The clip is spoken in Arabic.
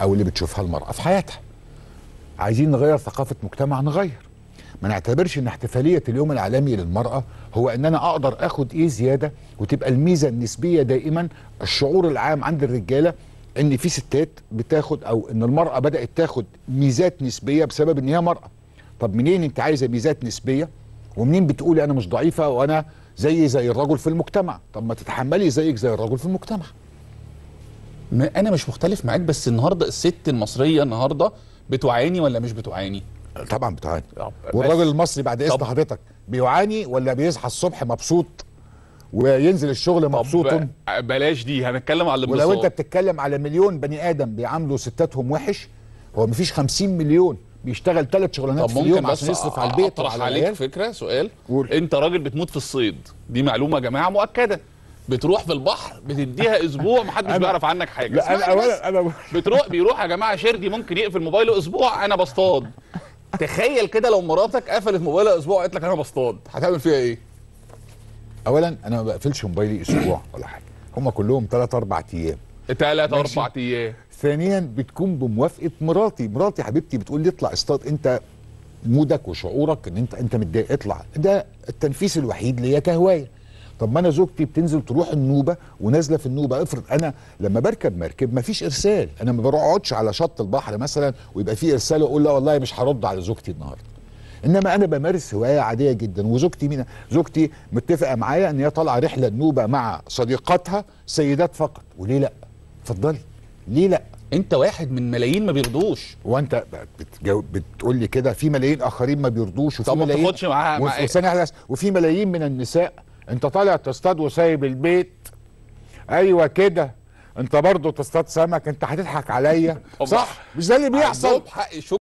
او اللي بتشوفها المراه في حياتها عايزين نغير ثقافه مجتمع نغير ما نعتبرش ان احتفاليه اليوم العالمي للمراه هو ان انا اقدر اخد ايه زياده وتبقى الميزه النسبيه دائما الشعور العام عند الرجاله ان في ستات بتاخد او ان المراه بدات تاخد ميزات نسبيه بسبب ان هي مراه طب منين انت عايزه ميزات نسبيه ومنين بتقولي انا مش ضعيفه وانا زي زي الرجل في المجتمع طب ما تتحملي زيك زي الرجل في المجتمع انا مش مختلف معاك بس النهارده الست المصريه النهارده بتعاني ولا مش بتعاني طبعا بتعاني آه، والراجل المصري بعد اذن حضرتك بيعاني ولا بيصحى الصبح مبسوط وينزل الشغل مبسوط آه، بلاش دي هنتكلم على الانبساط ولو انت بتتكلم على مليون بني ادم بيعاملوا ستاتهم وحش هو مفيش 50 مليون بيشتغل ثلاث شغلانات في اليوم عشان يصرف على البيت وعلى عليك العيال. فكره سؤال قول. انت راجل بتموت في الصيد دي معلومه يا جماعه مؤكده بتروح في البحر بتديها اسبوع محدش بيعرف عنك حاجه لا انا اولا انا بتروح بيروح يا جماعه شردي ممكن يقفل موبايله اسبوع انا بصطاد تخيل كده لو مراتك قفلت موبايلها اسبوع قالت لك انا بصطاد هتعمل فيها ايه؟ اولا انا ما بقفلش موبايلي اسبوع ولا حاجه هم كلهم ثلاث اربع ايام ثلاث اربع ايام ثانيا بتكون بموافقه مراتي مراتي حبيبتي بتقول لي اطلع اصطاد انت مودك وشعورك ان انت انت متضايق اطلع ده التنفيس الوحيد ليا كهوايه طب ما انا زوجتي بتنزل تروح النوبه ونازله في النوبه افرض انا لما بركب مركب ما فيش ارسال انا ما بقعدش على شط البحر مثلا ويبقى في ارسال واقول لا والله مش هرد على زوجتي النهارده انما انا بمارس هوايه عاديه جدا وزوجتي مين زوجتي متفقه معايا ان هي طالعه رحله النوبه مع صديقاتها سيدات فقط وليه لا اتفضلي ليه لا انت واحد من ملايين ما بيرضوش وانت بتجو... بتقول لي كده في ملايين اخرين ما بيرضوش وفي ملايين ما تاخدش معاها وفي ملايين من النساء انت طالع تصطاد وسايب البيت ايوه كده انت برضه تصطاد سمك انت هتضحك عليا صح مش ده اللي بيحصل